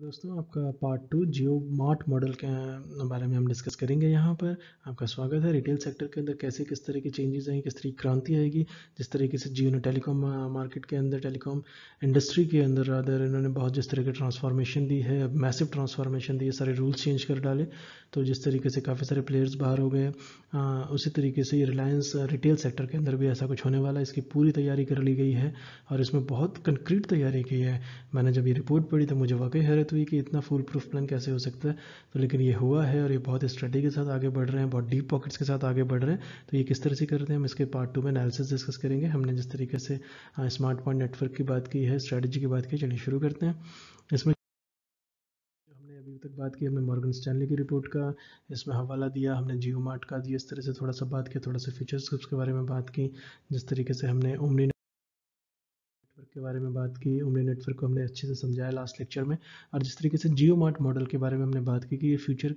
दोस्तों आपका part two Jio Mart model के बारे में हम डिस्कस करेंगे यहाँ पर आपका स्वागत है रिटेल सेक्टर के अंदर कैसे किस तरह के चेंजेस आएंगे किस तरह की क्रांति आएगी जिस तरीके से जियो ने टेलीकॉम मार्केट के अंदर टेलीकॉम इंडस्ट्री के अंदर अदर इन्होंने बहुत जिस तरह की ट्रांसफॉर्मेशन दी है मैसिव ट्रांसफॉर्मेशन दी है सारे रूल्स चेंज कर डाले तो जिस तरीके से काफ़ी सारे प्लेयर्स बाहर हो गए उसी तरीके से रिलायंस रिटेल सेक्टर के अंदर भी ऐसा कुछ होने वाला है इसकी पूरी तैयारी कर ली गई है और इसमें बहुत कंक्रीट तैयारी की है मैंने जब ये रिपोर्ट पढ़ी तो मुझे वाकई हैरत दिक्कत तो हुई कि इतना फुल प्रूफ प्लान कैसे हो सकता है तो लेकिन ये हुआ है और ये बहुत स्ट्रेटी के साथ आगे बढ़ रहे हैं बहुत डीप पॉकेट्स के साथ आगे बढ़ रहे हैं तो ये किस तरह से करते हैं हम इसके पार्ट टू में एनालिसिस डिस्कस करेंगे हमने जिस तरीके से स्मार्ट पॉइंट नेटवर्क की बात की है स्ट्रैटेजी की बात की चलिए शुरू करते हैं इसमें तक बात की हमने मॉर्गन स्टैनली की रिपोर्ट का इसमें हवाला दिया हमने जियो मार्ट का दिया इस तरह से थोड़ा सा बात किया थोड़ा सा फीचर्स के बारे में बात की जिस तरीके से हमने उमनी नेटवर्क के बारे में बात की उमरे नेटवर्क को हमने अच्छे से समझाया लास्ट लेक्चर में और जिस तरीके से जियो मार्ट मॉडल के बारे में हमने बात की कि ये फ्यूचर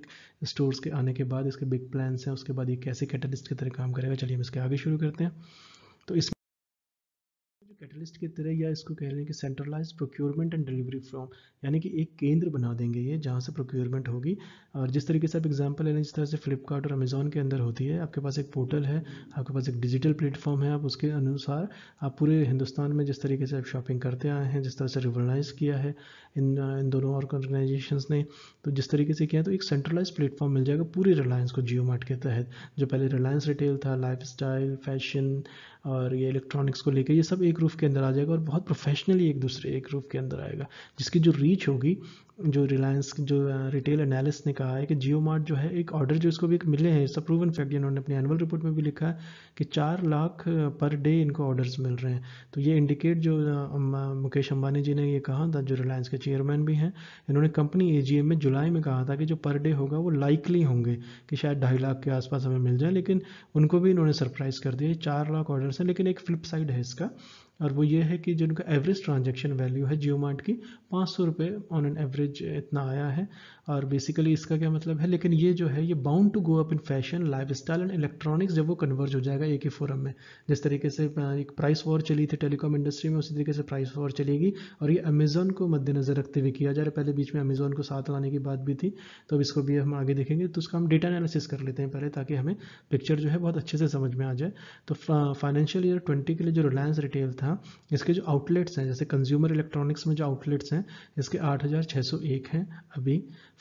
स्टोर्स के आने के बाद इसके बिग प्लान्स हैं उसके बाद ये कैसे कैटलिस्ट की तरह काम करेगा चलिए हम इसके आगे शुरू करते हैं तो इस कैटलिस्ट की तरह या इसको कह लें कि centralise procurement and delivery from यानी कि एक केंद्र बना देंगे ये जहाँ से प्रोक्योरमेंट होगी और जिस तरीके से आप एग्जांपल ले लें जिस तरह से फ्लिपकार्ट और अमेजोन के अंदर होती है आपके पास एक पोर्टल है आपके पास एक डिजिटल प्लेटफॉर्म है आप उसके अनुसार आप पूरे हिंदुस्तान में जिस तरीके से आप शॉपिंग करते आए हैं जिस तरह से रिवर्नाइज किया है इन इन दोनों ऑर्गेनाइजेशन ने तो जिस तरीके से किया तो एक सेंट्रलाइज प्लेटफॉर्म मिल जाएगा पूरे रिलायंस को जियो मार्ट के तहत जो पहले रिलायंस रिटेल था लाइफ फैशन और ये इलेक्ट्रॉनिक्स को लेकर ये सब एक रूप रूफ़ के अंदर आ जाएगा और बहुत प्रोफेशनली एक दूसरे एक रूफ़ के अंदर आएगा जिसकी जो रीच होगी जो रिलायंस जो रिटेल एनालिस्ट ने कहा है कि जियो मार्ट जो है एक ऑर्डर जो इसको भी एक मिले हैं इसका प्रूवन फैक्ट इन्होंने अपने एनुअल रिपोर्ट में भी लिखा है कि चार लाख पर डे इनको ऑर्डर्स मिल रहे हैं तो ये इंडिकेट जो मुकेश अंबानी जी ने ये कहा था जो रिलायंस के चेयरमैन भी हैं इन्होंने कंपनी ए में जुलाई में कहा था कि जो पर डे होगा वो लाइकली होंगे कि शायद ढाई लाख के आसपास हमें मिल जाए लेकिन उनको भी इन्होंने सरप्राइज़ कर दिया चार लाख ऑर्डर्स हैं लेकिन एक फ्लिप साइड है इसका और वो ये है कि जिनका एवरेज ट्रांजेक्शन वैल्यू है जियो मार्ट की पाँच सौ रुपये on an average average eh, इतना आया है और बेसिकली इसका क्या मतलब है लेकिन ये जो है ये bound to go up in fashion lifestyle and electronics जब वो कन्वर्ज हो जाएगा एक ही फोरम में जिस तरीके से एक प्राइस वॉर चली थी टेलीकॉम इंडस्ट्री में उसी तरीके से प्राइस वॉर चलेगी और ये अमेजोन को मद्देनजर रखते हुए किया जा रहा है पहले बीच में अमेजोन को साथ लाने की बात भी थी तो अब इसको भी हम आगे देखेंगे तो उसका हम डेटा एनालिसिस कर लेते हैं पहले ताकि हमें पिक्चर जो है बहुत अच्छे से समझ में आ जाए तो फाइनेंशियल ईयर ट्वेंटी के लिए जो रिलायंस रिटेल था इसके जो आउटलेट्स हैं जैसे कंज्यूमर इलेक्ट्रॉनिक्स में जो आउटलेट्स हैं इसके आठ 201 हैं अभी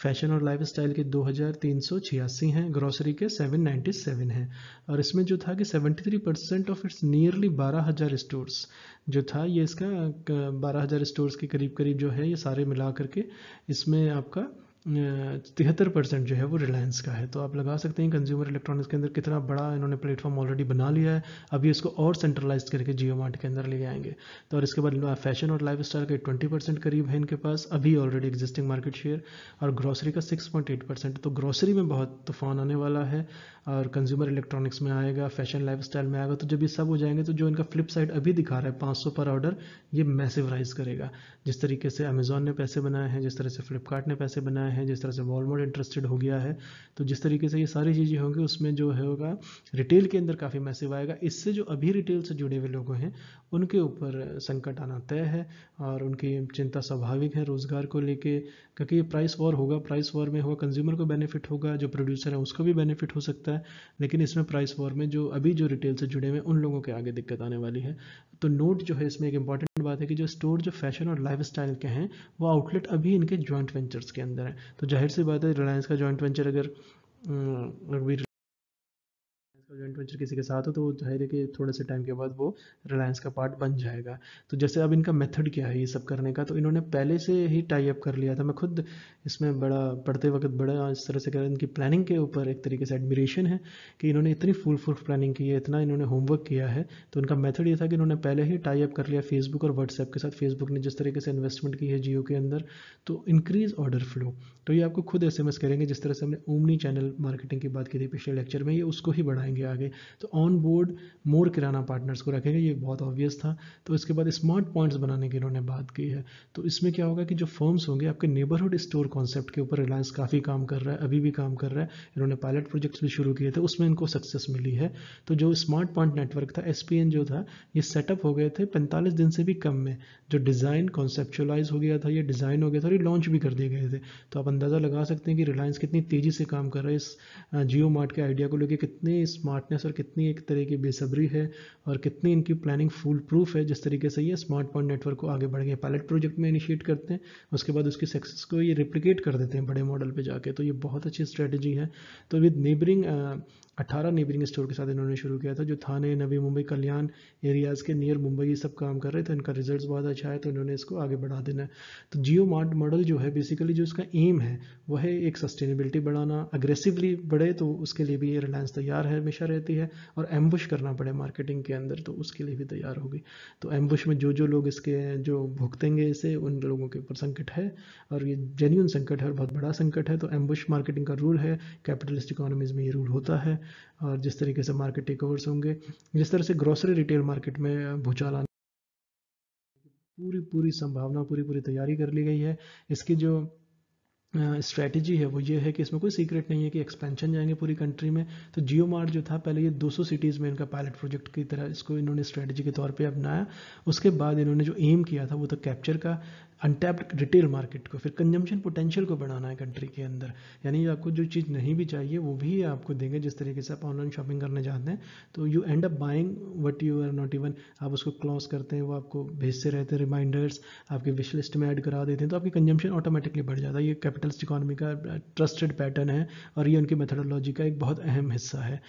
फैशन और लाइफ स्टाइल के 2386 हैं ग्रोसरी के 797 हैं और इसमें जो था कि 73 percent of its nearly 12000 stores जो था ये इसका 12000 स्टोर्स के करीब करीब जो है ये सारे मिला करके इसमें आपका तिहत्तर परसेंट जो है वो रिलायंस का है तो आप लगा सकते हैं कंज्यूमर इलेक्ट्रॉनिक्स के अंदर कितना बड़ा इन्होंने प्लेटफॉर्म ऑलरेडी बना लिया है अभी इसको और सेंट्रलाइज करके जियो मार्ट के अंदर ले आएंगे तो और इसके बाद फैशन और लाइफ स्टाइल के ट्वेंटी परसेंट करीब है इनके पास अभी ऑलरेडी एग्जिस्टिंग मार्केट शेयर और ग्रॉसरी का सिक्स पॉइंट एट परसेंट तो ग्रॉसरी में बहुत तूफान आने वाला है और कंज्यूमर इलेक्ट्रॉनिक्स में आएगा फैशन लाइफस्टाइल में आएगा तो जब ये सब हो जाएंगे तो जो इनका फ्लिप साइड अभी दिखा रहा है 500 पर ऑर्डर ये मैसिव राइज करेगा जिस तरीके से अमेजोन ने पैसे बनाए हैं जिस तरह से फ्लिपकार्ट ने पैसे बनाए हैं जिस तरह से वॉलमोट इंटरेस्टेड हो गया है तो जिस तरीके से ये सारी चीज़ें होंगी उसमें जो होगा रिटेल के अंदर काफ़ी मैसिव आएगा इससे जो अभी रिटेल से जुड़े हुए लोग हैं उनके ऊपर संकट आना तय है और उनकी चिंता स्वाभाविक है रोज़गार को लेके क्योंकि ये प्राइस वॉर होगा प्राइस वॉर में होगा कंज्यूमर को बेनिफिट होगा जो प्रोड्यूसर है उसको भी बेनिफिट हो सकता है सकता है लेकिन इसमें प्राइस वॉर में जो अभी जो रिटेल से जुड़े हुए हैं उन लोगों के आगे दिक्कत आने वाली है तो नोट जो है इसमें एक इंपॉर्टेंट बात है कि जो स्टोर जो फैशन और लाइफ के हैं वो आउटलेट अभी इनके ज्वाइंट वेंचर्स के अंदर है तो जाहिर सी बात है रिलायंस का ज्वाइंट वेंचर अगर अगर जॉइंट वेंचर किसी के साथ हो तो जाहिर है कि थोड़े से टाइम के बाद वो रिलायंस का पार्ट बन जाएगा तो जैसे अब इनका मेथड क्या है ये सब करने का तो इन्होंने पहले से ही टाई अप कर लिया था मैं खुद इसमें बड़ा पढ़ते वक्त बड़ा इस तरह से कह इनकी प्लानिंग के ऊपर एक तरीके से एडमिरेशन है कि इन्होंने इतनी फुल फुल प्लानिंग की है इतना इन्होंने होमवर्क किया है तो उनका मेथड ये था कि इन्होंने पहले ही टाई अप कर लिया फेसबुक और व्हाट्सएप के साथ फेसबुक ने जिस तरीके से इन्वेस्टमेंट की है जियो के अंदर तो इंक्रीज ऑर्डर फ्लो तो ये आपको खुद एस करेंगे जिस तरह से हमने ओमनी चैनल मार्केटिंग की बात की थी पिछले लेक्चर में ये उसको ही बढ़ाएंगे आ गए तो on board more kirana partners को रखेंगे ये बहुत ऑब्वियस था तो इसके बाद स्मार्ट पॉइंट्स बनाने की इन्होंने बात की है तो इसमें क्या होगा कि जो फर्म्स होंगे आपके नेबरहुड स्टोर कॉन्सेप्ट के ऊपर रिलायंस काफ़ी काम कर रहा है अभी भी काम कर रहा है इन्होंने पायलट प्रोजेक्ट्स भी शुरू किए थे उसमें इनको सक्सेस मिली है तो जो स्मार्ट पॉइंट नेटवर्क था एस जो था ये सेटअप हो गए थे पैंतालीस दिन से भी कम में जो डिज़ाइन कॉन्सेप्चुलाइज हो गया था ये डिज़ाइन हो गया था और ये लॉन्च भी कर दिए गए थे तो आप अंदाज़ा लगा सकते हैं कि रिलायंस कितनी तेज़ी से काम कर रहा है इस जियो मार्ट के आइडिया को लेकर कितने स्मार्ट स्मार्टनेस और कितनी एक तरह की बेसब्री है और कितनी इनकी प्लानिंग फुल प्रूफ है जिस तरीके से ये स्मार्ट पॉइंट नेटवर्क को आगे बढ़ गए पायलट प्रोजेक्ट में इनिशिएट करते हैं उसके बाद उसकी सक्सेस को ये रिप्लीकेट कर देते हैं बड़े मॉडल पर जाके तो ये बहुत अच्छी स्ट्रैटेजी है तो विद नेबरिंग 18 नेबरिंग स्टोर के साथ इन्होंने शुरू किया था जो थाने नवी मुंबई कल्याण एरियाज़ के नियर मुंबई ये सब काम कर रहे थे इनका रिजल्ट बहुत अच्छा है तो इन्होंने इसको आगे बढ़ा देना है तो जियो मार्ट मॉडल जो है बेसिकली जो इसका एम है वह है एक सस्टेनेबिलिटी बढ़ाना अग्रेसिवली बढ़े तो उसके लिए भी ये रिलायंस तैयार है हमेशा रहती है और एम्बुश करना पड़े मार्केटिंग के अंदर तो उसके लिए भी तैयार होगी तो एम्बुश में जो जो लोग इसके जो भुगतेंगे इसे उन लोगों के ऊपर संकट है और ये जेन्यून संकट है और बहुत बड़ा संकट है तो एम्बुश मार्केटिंग का रूल है कैपिटलिस्ट इकोनॉमीज में ये रूल होता है और जिस तरीके से मार्केट टेकओवर्स होंगे जिस तरह से ग्रोसरी रिटेल मार्केट में भूचाल आने पूरी पूरी संभावना पूरी पूरी तैयारी कर ली गई है इसकी जो स्ट्रेटजी है वो ये है कि इसमें कोई सीक्रेट नहीं है कि एक्सपेंशन जाएंगे पूरी कंट्री में तो जियो मार्ट जो था पहले ये 200 सिटीज़ में इनका पायलट प्रोजेक्ट की तरह इसको इन्होंने स्ट्रेटजी के तौर पे अपनाया उसके बाद इन्होंने जो एम किया था वो तो कैप्चर का अनटैप्ड रिटेल मार्केट को फिर कंजम्पशन पोटेंशियल को बढ़ाना है कंट्री के अंदर यानी आपको जो चीज़ नहीं भी चाहिए वो भी आपको देंगे जिस तरीके से आप ऑनलाइन शॉपिंग करने जाते हैं तो you end up buying what you are not even आप उसको क्लॉज करते हैं वो आपको भेजते रहते हैं रिमाइंडर्स आपकी विश लिस्ट में ऐड करा देते हैं तो आपकी कंजम्पशन ऑटोमेटिकली बढ़ जाता है ये कैपिटलिस्ट इकोनॉमी का ट्रस्टेड पैटर्न है और ये उनकी मेथडोलॉजी का एक बहुत अहम हिस्सा है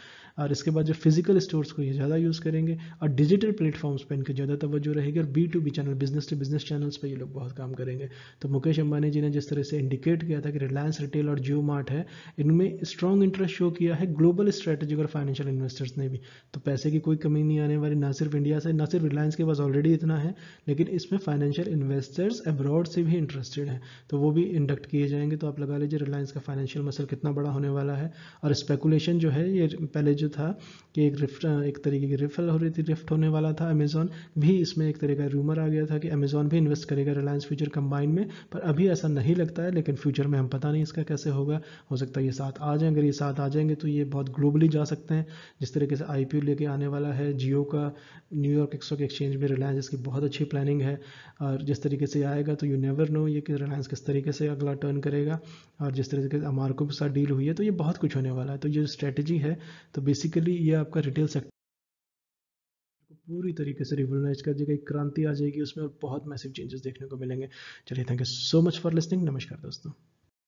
और इसके बाद जो फिजिकल स्टोर्स को ये ज़्यादा यूज़ करेंगे और डिजिटल प्लेटफॉर्म्स पर इनकी ज़्यादा तवज्जो रहेगी और B to B channel business to business channels पर ये लोग बहुत काम करेंगे तो मुकेश अंबानी जी ने जिस तरह से इंडिकेट किया था कि रिलायंस रिटेल और जियो मार्ट है इनमें स्ट्रॉन्ग इंटरेस्ट शो किया है ग्लोबल स्ट्रेटेजिक और फाइनेंशियल इन्वेस्टर्स ने भी तो पैसे की कोई कमी नहीं आने वाली ना सिर्फ इंडिया से ना सिर्फ रिलायंस के पास ऑलरेडी इतना है लेकिन इसमें फाइनेंशियल इन्वेस्टर्स अब्रॉड से भी इंटरेस्टेड हैं तो वो भी इंडक्ट किए जाएंगे तो आप लगा लीजिए रिलायंस का फाइनेंशियल मसल कितना बड़ा होने वाला है और स्पेकुलेशन जो है ये पहले जो था कि एक रिफ्ट एक तरीके की रिफल हो रही थी रिफ्ट होने वाला था अमेजोन भी इसमें एक तरह का रूमर आ गया था कि अमेजोन भी इन्वेस्ट करेगा रिलायंस फ्यूचर कंबाइन में पर अभी ऐसा नहीं लगता है लेकिन फ्यूचर में हम पता नहीं इसका कैसे होगा हो सकता है ये साथ आ जाएंगे अगर ये साथ आ जाएंगे तो ये बहुत ग्लोबली जा सकते हैं जिस तरीके से आई लेके आने वाला है जियो का न्यूयॉर्क स्टॉक एक्सचेंज में रिलायंस इसकी बहुत अच्छी प्लानिंग है और जिस तरीके से आएगा तो यू नेवर नो ये कि रिलायंस किस तरीके से अगला टर्न करेगा और जिस तरीके से अमारको के साथ डील हुई है तो ये बहुत कुछ होने वाला है तो ये स्ट्रैटेजी है तो बेसिकली ये आपका रिटेल सेक्टर पूरी तरीके से रिवोलाइज कर देगा एक क्रांति आ जाएगी उसमें और बहुत मैसिव चेंजेस देखने को मिलेंगे चलिए thank you so much for listening नमस्कार दोस्तों